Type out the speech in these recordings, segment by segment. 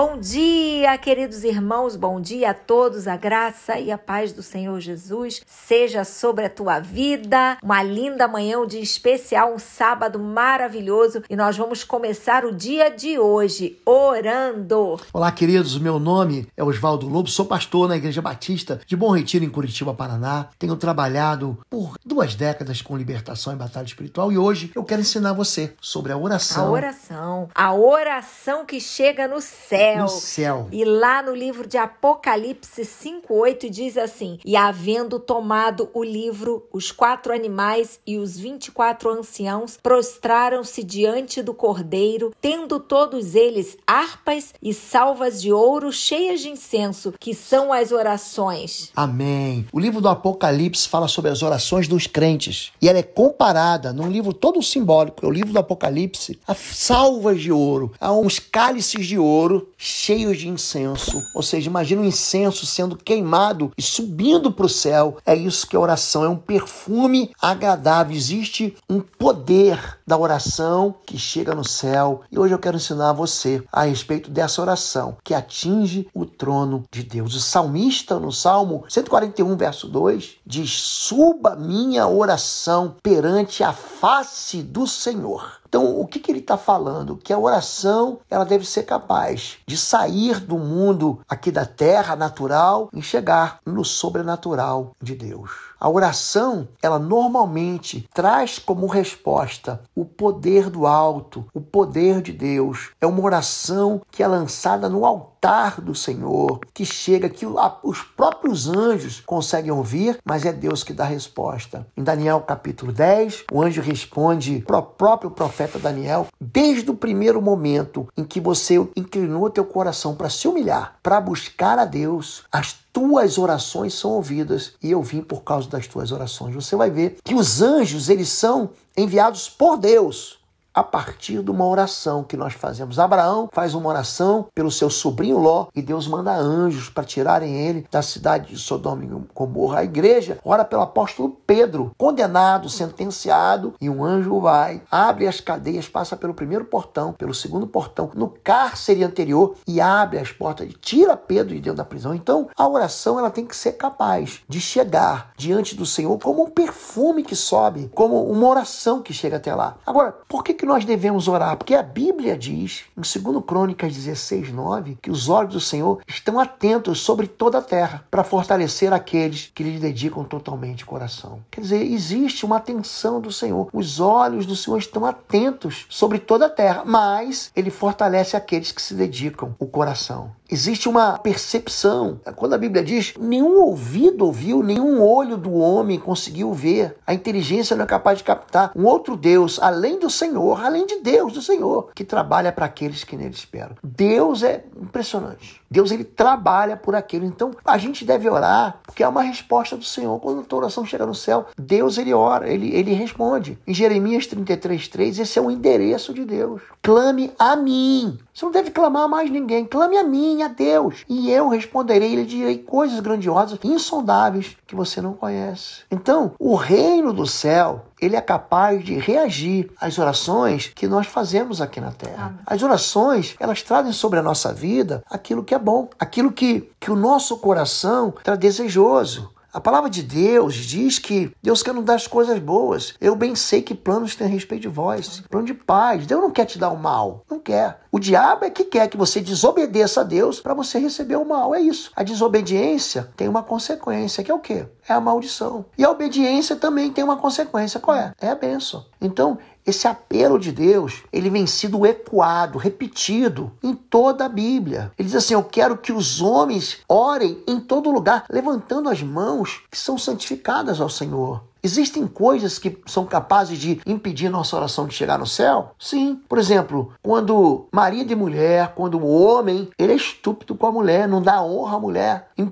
Bom dia, queridos irmãos, bom dia a todos. A graça e a paz do Senhor Jesus seja sobre a tua vida. Uma linda manhã, um dia especial, um sábado maravilhoso e nós vamos começar o dia de hoje orando. Olá, queridos. Meu nome é Oswaldo Lobo, sou pastor na Igreja Batista de Bom Retiro em Curitiba, Paraná. Tenho trabalhado por duas décadas com libertação e batalha espiritual e hoje eu quero ensinar você sobre a oração. A oração, a oração que chega no céu céu. No céu. E lá no livro de Apocalipse 5:8 diz assim: "E havendo tomado o livro, os quatro animais e os vinte e quatro anciãos prostraram-se diante do Cordeiro, tendo todos eles harpas e salvas de ouro cheias de incenso, que são as orações." Amém. O livro do Apocalipse fala sobre as orações dos crentes, e ela é comparada num livro todo simbólico, é o livro do Apocalipse, a salvas de ouro, a uns cálices de ouro cheios de incenso. Ou seja, imagina o incenso sendo queimado e subindo para o céu. É isso que é oração é um perfume agradável. Existe um poder da oração que chega no céu. E hoje eu quero ensinar a você a respeito dessa oração que atinge o trono de Deus. O salmista, no Salmo 141, verso 2, diz: Suba minha oração perante a face do Senhor então, o que, que ele está falando? Que a oração ela deve ser capaz de sair do mundo aqui da terra natural e chegar no sobrenatural de Deus. A oração, ela normalmente traz como resposta o poder do alto, o poder de Deus. É uma oração que é lançada no altar do Senhor, que chega, que os próprios anjos conseguem ouvir, mas é Deus que dá a resposta. Em Daniel capítulo 10, o anjo responde para o próprio profeta Daniel, desde o primeiro momento em que você inclinou teu coração para se humilhar, para buscar a Deus, as tuas orações são ouvidas e eu vim por causa das tuas orações. Você vai ver que os anjos, eles são enviados por Deus a partir de uma oração que nós fazemos. Abraão faz uma oração pelo seu sobrinho Ló e Deus manda anjos para tirarem ele da cidade de Sodoma e Gomorra. A igreja ora pelo apóstolo Pedro, condenado, sentenciado, e um anjo vai, abre as cadeias, passa pelo primeiro portão, pelo segundo portão, no cárcere anterior e abre as portas, tira Pedro de dentro da prisão. Então, a oração ela tem que ser capaz de chegar diante do Senhor como um perfume que sobe, como uma oração que chega até lá. Agora, por que que nós devemos orar? Porque a Bíblia diz, em 2 Crônicas 16, 9, que os olhos do Senhor estão atentos sobre toda a terra para fortalecer aqueles que lhe dedicam totalmente o coração. Quer dizer, existe uma atenção do Senhor. Os olhos do Senhor estão atentos sobre toda a terra, mas ele fortalece aqueles que se dedicam o coração. Existe uma percepção. É, quando a Bíblia diz, nenhum ouvido ouviu, nenhum olho do homem conseguiu ver. A inteligência não é capaz de captar um outro Deus, além do Senhor, além de Deus, do Senhor, que trabalha para aqueles que nele esperam. Deus é impressionante. Deus, ele trabalha por aquele. Então, a gente deve orar, porque é uma resposta do Senhor. Quando a tua oração chega no céu, Deus, ele ora, ele, ele responde. Em Jeremias 33, 3, esse é o endereço de Deus. Clame a mim. Você não deve clamar a mais ninguém. Clame a mim a Deus e eu responderei, lhe direi coisas grandiosas, insondáveis que você não conhece. Então, o reino do céu ele é capaz de reagir às orações que nós fazemos aqui na Terra. As orações, elas trazem sobre a nossa vida aquilo que é bom, aquilo que, que o nosso coração está desejoso. A palavra de Deus diz que Deus quer nos dar as coisas boas. Eu bem sei que planos tem a respeito de vós, plano de paz. Deus não quer te dar o mal, não quer. O diabo é que quer que você desobedeça a Deus para você receber o mal. É isso. A desobediência tem uma consequência, que é o quê? É a maldição. E a obediência também tem uma consequência, qual é? É a bênção. Então, esse apelo de Deus, ele vem sido ecoado, repetido em toda a Bíblia. Ele diz assim: Eu quero que os homens orem em todo lugar, levantando as mãos que são santificadas ao Senhor. Existem coisas que são capazes de impedir nossa oração de chegar no céu? Sim. Por exemplo, quando marido e mulher, quando o homem, ele é estúpido com a mulher, não dá honra à mulher. Em 1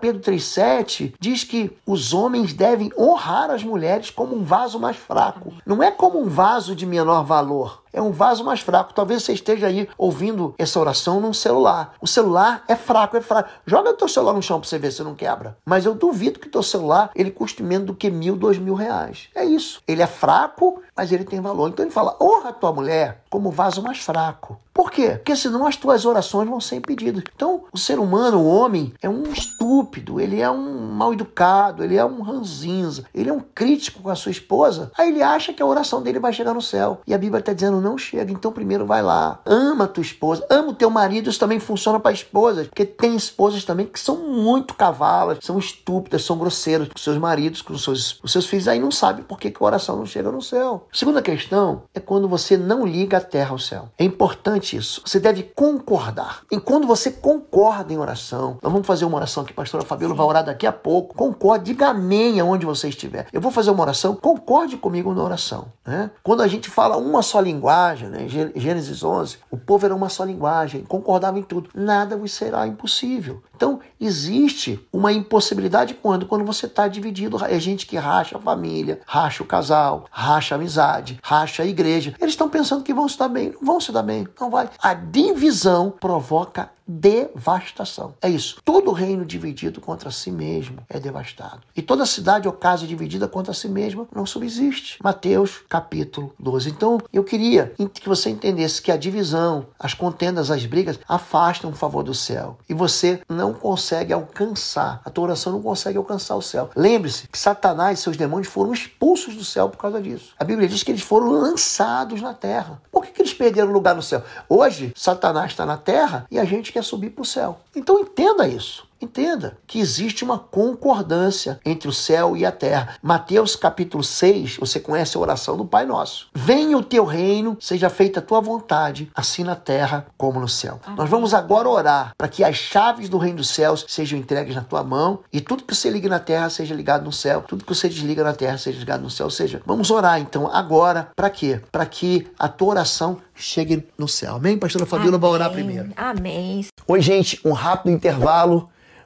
Pedro 3,7 diz que os homens devem honrar as mulheres como um vaso mais fraco. Não é como um vaso de menor valor. É um vaso mais fraco. Talvez você esteja aí ouvindo essa oração num celular. O celular é fraco, é fraco. Joga teu celular no chão para você ver se não quebra. Mas eu duvido que teu celular ele custe menos do que mil, dois mil reais. É isso. Ele é fraco mas ele tem valor. Então ele fala: honra a tua mulher como vaso mais fraco. Por quê? Porque senão as tuas orações vão ser impedidas. Então, o ser humano, o homem, é um estúpido, ele é um mal educado, ele é um ranzinza, ele é um crítico com a sua esposa. Aí ele acha que a oração dele vai chegar no céu. E a Bíblia está dizendo: não chega, então primeiro vai lá, ama a tua esposa, ama o teu marido. Isso também funciona para esposas, porque tem esposas também que são muito cavalas, são estúpidas, são grosseiras com seus maridos, com seus, com seus filhos. Aí não sabe por que, que a oração não chega no céu. Segunda questão é quando você não liga a terra ao céu. É importante isso. Você deve concordar. E quando você concorda em oração, nós vamos fazer uma oração que a pastora Fabíola vai orar daqui a pouco. Concorde, diga amém aonde você estiver. Eu vou fazer uma oração, concorde comigo na oração. Né? Quando a gente fala uma só linguagem, né? Gênesis 11, o povo era uma só linguagem, concordava em tudo. Nada vos será impossível. Então, existe uma impossibilidade quando? Quando você está dividido. É gente que racha a família, racha o casal, racha a amizade amizade, racha a igreja. Eles estão pensando que vão se dar bem, não vão se dar bem, não vai. A divisão provoca devastação. É isso. Todo reino dividido contra si mesmo é devastado. E toda cidade ou casa dividida contra si mesma não subsiste. Mateus capítulo 12. Então, eu queria que você entendesse que a divisão, as contendas, as brigas afastam o favor do céu. E você não consegue alcançar. A tua oração não consegue alcançar o céu. Lembre-se que Satanás e seus demônios foram expulsos do céu por causa disso. A Bíblia diz que eles foram lançados na terra. Por que, que eles perderam lugar no céu? Hoje, Satanás está na terra e a gente que subir para o céu. Então entenda isso. Entenda que existe uma concordância entre o céu e a terra. Mateus capítulo 6, você conhece a oração do Pai Nosso. Venha o teu reino, seja feita a tua vontade, assim na terra como no céu. Amém. Nós vamos agora orar para que as chaves do reino dos céus sejam entregues na tua mão e tudo que você liga na terra seja ligado no céu, tudo que você desliga na terra seja ligado no céu. Ou seja, vamos orar então agora para quê? Para que a tua oração chegue no céu. Amém? Pastora Fabiola vai orar primeiro. Amém. Oi, gente, um rápido intervalo.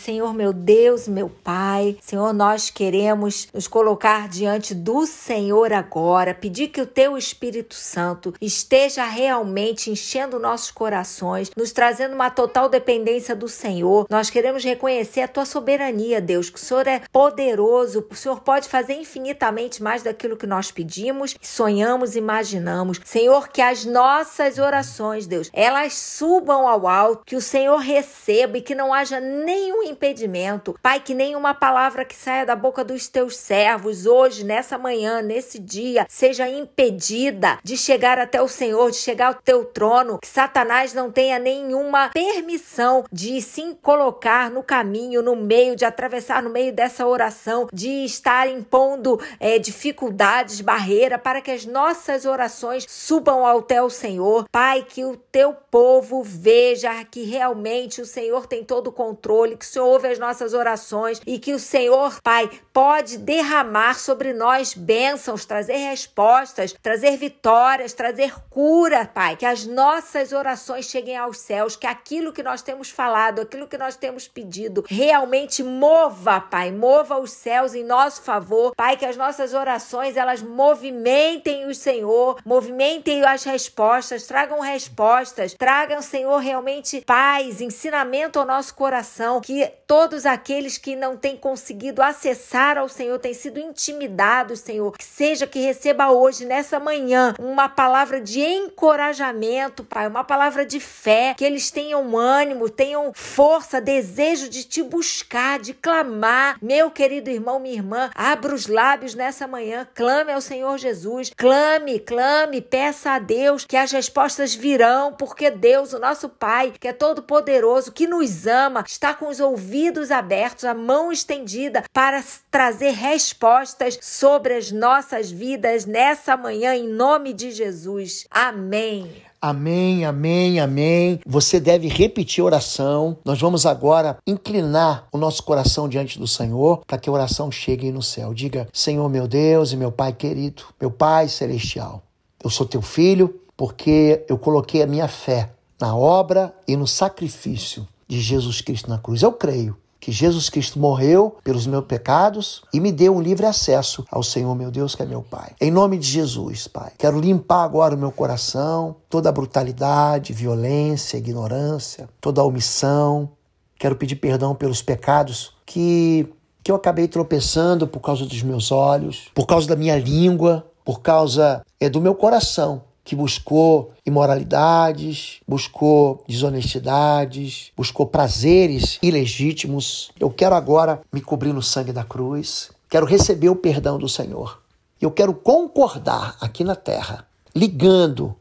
Senhor meu Deus, meu Pai, Senhor, nós queremos nos colocar diante do Senhor agora, pedir que o Teu Espírito Santo esteja realmente enchendo nossos corações, nos trazendo uma total dependência do Senhor. Nós queremos reconhecer a Tua soberania, Deus, que o Senhor é poderoso, o Senhor pode fazer infinitamente mais daquilo que nós pedimos, sonhamos, imaginamos. Senhor, que as nossas orações, Deus, elas subam ao alto, que o Senhor receba e que não haja nenhum impedimento. Pai, que nenhuma palavra que saia da boca dos teus servos hoje, nessa manhã, nesse dia, seja impedida de chegar até o Senhor, de chegar ao teu trono, que Satanás não tenha nenhuma permissão de se colocar no caminho, no meio, de atravessar no meio dessa oração, de estar impondo é, dificuldades, barreira, para que as nossas orações subam até o Senhor. Pai, que o teu povo veja que realmente o Senhor tem todo o controle, que o Senhor ouve as nossas orações e que o Senhor, Pai, pode derramar sobre nós bênçãos, trazer respostas, trazer vitórias, trazer cura, Pai. Que as nossas orações cheguem aos céus, que aquilo que nós temos falado, aquilo que nós temos pedido, realmente mova, Pai, mova os céus em nosso favor. Pai, que as nossas orações elas movimentem o Senhor, movimentem as respostas, tragam respostas, tragam, Senhor, realmente paz, ensinamento ao nosso coração, que todos aqueles que não têm conseguido acessar ao Senhor, têm sido intimidados, Senhor. Que seja que receba hoje, nessa manhã, uma palavra de encorajamento, Pai, uma palavra de fé, que eles tenham ânimo, tenham força, desejo de te buscar, de clamar. Meu querido irmão, minha irmã, abra os lábios nessa manhã, clame ao Senhor Jesus, clame, clame, peça a Deus que as respostas virão, porque Deus, o nosso Pai, que é todo poderoso, que nos ama, está com os ouvidos ouvidos abertos, a mão estendida para trazer respostas sobre as nossas vidas nessa manhã, em nome de Jesus. Amém. Amém, amém, amém. Você deve repetir a oração. Nós vamos agora inclinar o nosso coração diante do Senhor para que a oração chegue no céu. Diga: Senhor, meu Deus e meu Pai querido, meu Pai celestial, eu sou teu filho porque eu coloquei a minha fé na obra e no sacrifício de Jesus Cristo na cruz. Eu creio que Jesus Cristo morreu pelos meus pecados e me deu um livre acesso ao Senhor meu Deus, que é meu Pai. Em nome de Jesus, Pai, quero limpar agora o meu coração, toda a brutalidade, violência, ignorância, toda a omissão. Quero pedir perdão pelos pecados que que eu acabei tropeçando por causa dos meus olhos, por causa da minha língua, por causa é do meu coração que buscou imoralidades, buscou desonestidades, buscou prazeres ilegítimos. Eu quero agora me cobrir no sangue da cruz, quero receber o perdão do Senhor. Eu quero concordar aqui na terra, ligando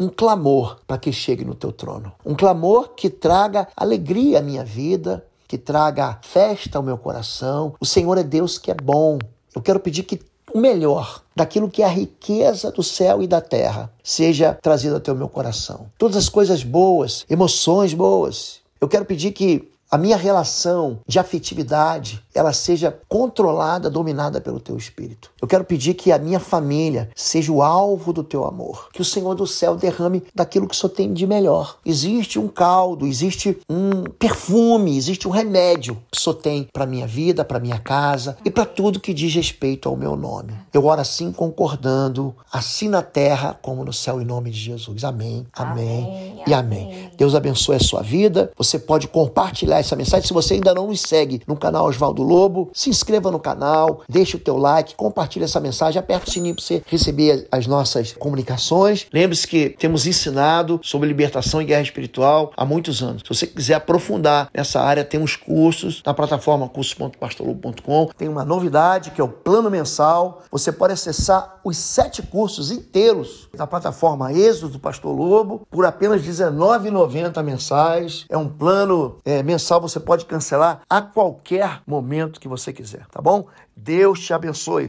um clamor para que chegue no teu trono. Um clamor que traga alegria à minha vida, que traga festa ao meu coração. O Senhor é Deus que é bom. Eu quero pedir que o melhor daquilo que é a riqueza do céu e da terra seja trazido até o meu coração. Todas as coisas boas, emoções boas. Eu quero pedir que a minha relação de afetividade, ela seja controlada, dominada pelo teu espírito. Eu quero pedir que a minha família seja o alvo do teu amor, que o Senhor do céu derrame daquilo que só tem de melhor. Existe um caldo, existe um perfume, existe um remédio que só tem para minha vida, para minha casa e para tudo que diz respeito ao meu nome. Eu oro assim concordando, assim na terra como no céu em nome de Jesus. Amém. Amém, amém e amém. amém. Deus abençoe a sua vida. Você pode compartilhar compartilhar essa mensagem. Se você ainda não nos segue no canal Oswaldo Lobo, se inscreva no canal, deixe o teu like, compartilhe essa mensagem, aperta o sininho para você receber as nossas comunicações. Lembre-se que temos ensinado sobre libertação e guerra espiritual há muitos anos. Se você quiser aprofundar nessa área, temos cursos na plataforma cursos.pastolobo.com. Tem uma novidade que é o plano mensal. Você pode acessar os sete cursos inteiros na plataforma Êxodo do Pastor Lobo por apenas R$19,90 mensais. É um plano é, mensal você pode cancelar a qualquer momento que você quiser, tá bom? Deus te abençoe.